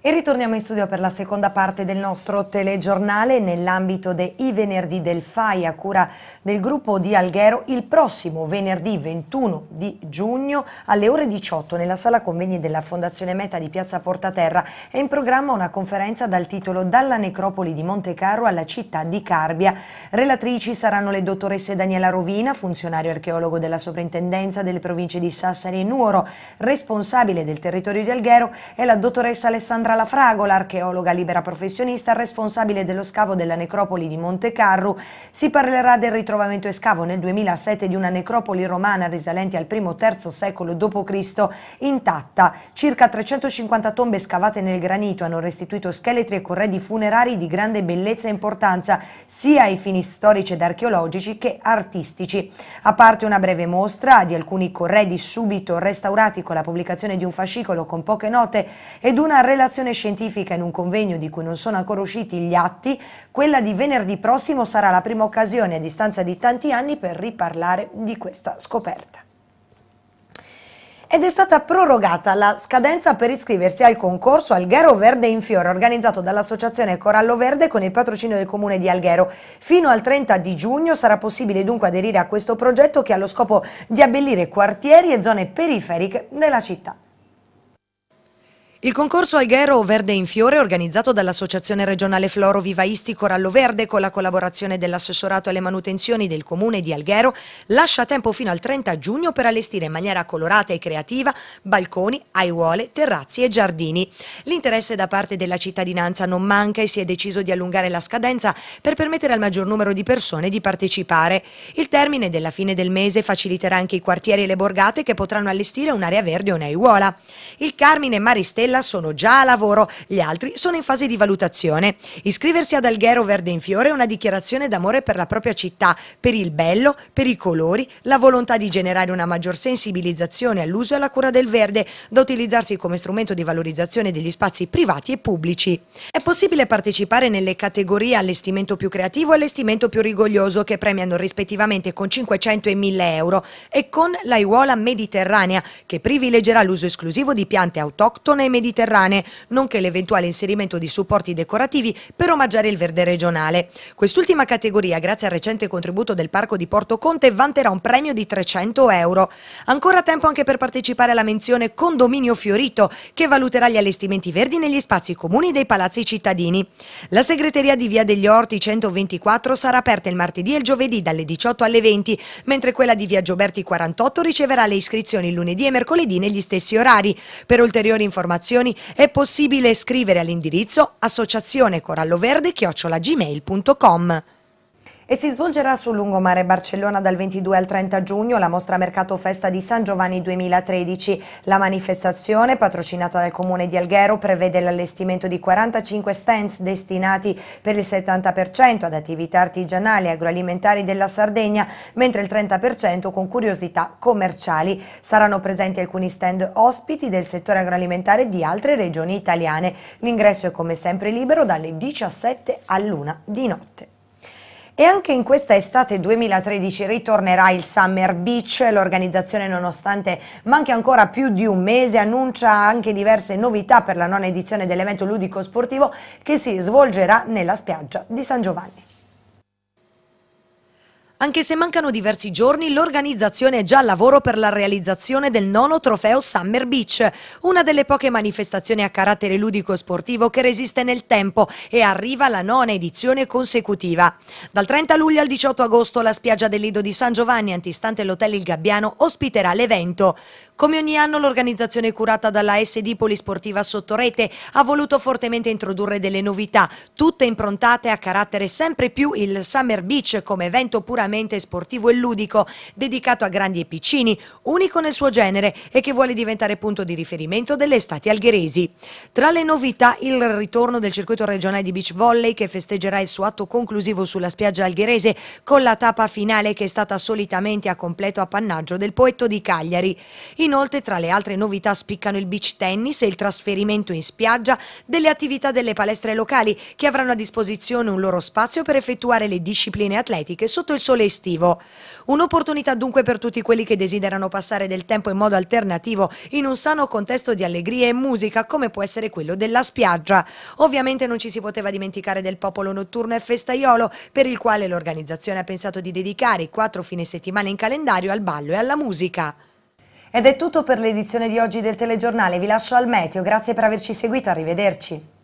E ritorniamo in studio per la seconda parte del nostro telegiornale nell'ambito dei venerdì del FAI a cura del gruppo di Alghero il prossimo venerdì 21 di giugno alle ore 18 nella sala convegni della Fondazione Meta di Piazza Portaterra è in programma una conferenza dal titolo Dalla necropoli di Monte Carlo alla città di Carbia. Relatrici saranno le dottoresse Daniela Rovina, funzionario archeologo della sovrintendenza delle province di Sassari e Nuoro, responsabile del territorio di Alghero e la dottoressa Alessandra Sandra Lafragola, archeologa libera professionista, responsabile dello scavo della necropoli di Montecarru. Si parlerà del ritrovamento e scavo nel 2007 di una necropoli romana risalente al primo terzo secolo d.C. intatta. Circa 350 tombe scavate nel granito hanno restituito scheletri e corredi funerari di grande bellezza e importanza sia ai fini storici ed archeologici che artistici. A parte una breve mostra di alcuni corredi subito restaurati con la pubblicazione di un fascicolo con poche note ed una relazione comunicazione scientifica in un convegno di cui non sono ancora usciti gli atti, quella di venerdì prossimo sarà la prima occasione a distanza di tanti anni per riparlare di questa scoperta ed è stata prorogata la scadenza per iscriversi al concorso Alghero Verde in Fiore organizzato dall'associazione Corallo Verde con il patrocinio del comune di Alghero. Fino al 30 di giugno sarà possibile dunque aderire a questo progetto che ha lo scopo di abbellire quartieri e zone periferiche della città. Il concorso Alghero Verde in Fiore, organizzato dall'Associazione regionale Floro Vivaisti Corallo Verde con la collaborazione dell'assessorato alle manutenzioni del comune di Alghero, lascia tempo fino al 30 giugno per allestire in maniera colorata e creativa balconi, aiuole, terrazzi e giardini. L'interesse da parte della cittadinanza non manca e si è deciso di allungare la scadenza per permettere al maggior numero di persone di partecipare. Il termine della fine del mese faciliterà anche i quartieri e le borgate che potranno allestire un'area verde o un'aiuola. Il Carmine Maristella Marcella sono già a lavoro, gli altri sono in fase di valutazione. Iscriversi ad Alghero Verde in Fiore è una dichiarazione d'amore per la propria città, per il bello, per i colori, la volontà di generare una maggior sensibilizzazione all'uso e alla cura del verde, da utilizzarsi come strumento di valorizzazione degli spazi privati e pubblici. È possibile partecipare nelle categorie allestimento più creativo e allestimento più rigoglioso che premiano rispettivamente con 500 e 1000 euro e con l'aiuola mediterranea che privilegerà l'uso esclusivo di piante autoctone e mediterranee mediterranee, nonché l'eventuale inserimento di supporti decorativi per omaggiare il verde regionale. Quest'ultima categoria, grazie al recente contributo del Parco di Porto Conte, vanterà un premio di 300 euro. Ancora tempo anche per partecipare alla menzione Condominio Fiorito, che valuterà gli allestimenti verdi negli spazi comuni dei palazzi cittadini. La segreteria di Via degli Orti 124 sarà aperta il martedì e il giovedì dalle 18 alle 20, mentre quella di Via Gioberti 48 riceverà le iscrizioni lunedì e mercoledì negli stessi orari. Per ulteriori informazioni donazioni è possibile scrivere all'indirizzo associazione coralloverde-gmail.com. E si svolgerà sul lungomare Barcellona dal 22 al 30 giugno la mostra Mercato Festa di San Giovanni 2013. La manifestazione, patrocinata dal comune di Alghero, prevede l'allestimento di 45 stands destinati per il 70% ad attività artigianali e agroalimentari della Sardegna, mentre il 30% con curiosità commerciali. Saranno presenti alcuni stand ospiti del settore agroalimentare di altre regioni italiane. L'ingresso è come sempre libero dalle 17 all'1 di notte. E anche in questa estate 2013 ritornerà il Summer Beach, l'organizzazione nonostante manchi ancora più di un mese annuncia anche diverse novità per la nona edizione dell'evento ludico sportivo che si svolgerà nella spiaggia di San Giovanni. Anche se mancano diversi giorni, l'organizzazione è già al lavoro per la realizzazione del nono trofeo Summer Beach, una delle poche manifestazioni a carattere ludico-sportivo e che resiste nel tempo e arriva alla nona edizione consecutiva. Dal 30 luglio al 18 agosto la spiaggia del Lido di San Giovanni, antistante l'hotel Il Gabbiano, ospiterà l'evento. Come ogni anno l'organizzazione curata dalla SD Polisportiva Sottorete ha voluto fortemente introdurre delle novità, tutte improntate a carattere sempre più il Summer Beach come evento puramente sportivo e ludico, dedicato a grandi e piccini, unico nel suo genere e che vuole diventare punto di riferimento delle estati algheresi. Tra le novità il ritorno del circuito regionale di beach volley che festeggerà il suo atto conclusivo sulla spiaggia algherese con la tappa finale che è stata solitamente a completo appannaggio del poetto di Cagliari. In Inoltre, tra le altre novità spiccano il beach tennis e il trasferimento in spiaggia delle attività delle palestre locali, che avranno a disposizione un loro spazio per effettuare le discipline atletiche sotto il sole estivo. Un'opportunità dunque per tutti quelli che desiderano passare del tempo in modo alternativo in un sano contesto di allegria e musica, come può essere quello della spiaggia. Ovviamente non ci si poteva dimenticare del popolo notturno e festaiolo, per il quale l'organizzazione ha pensato di dedicare i quattro fine settimana in calendario al ballo e alla musica. Ed è tutto per l'edizione di oggi del telegiornale. Vi lascio al meteo. Grazie per averci seguito. Arrivederci.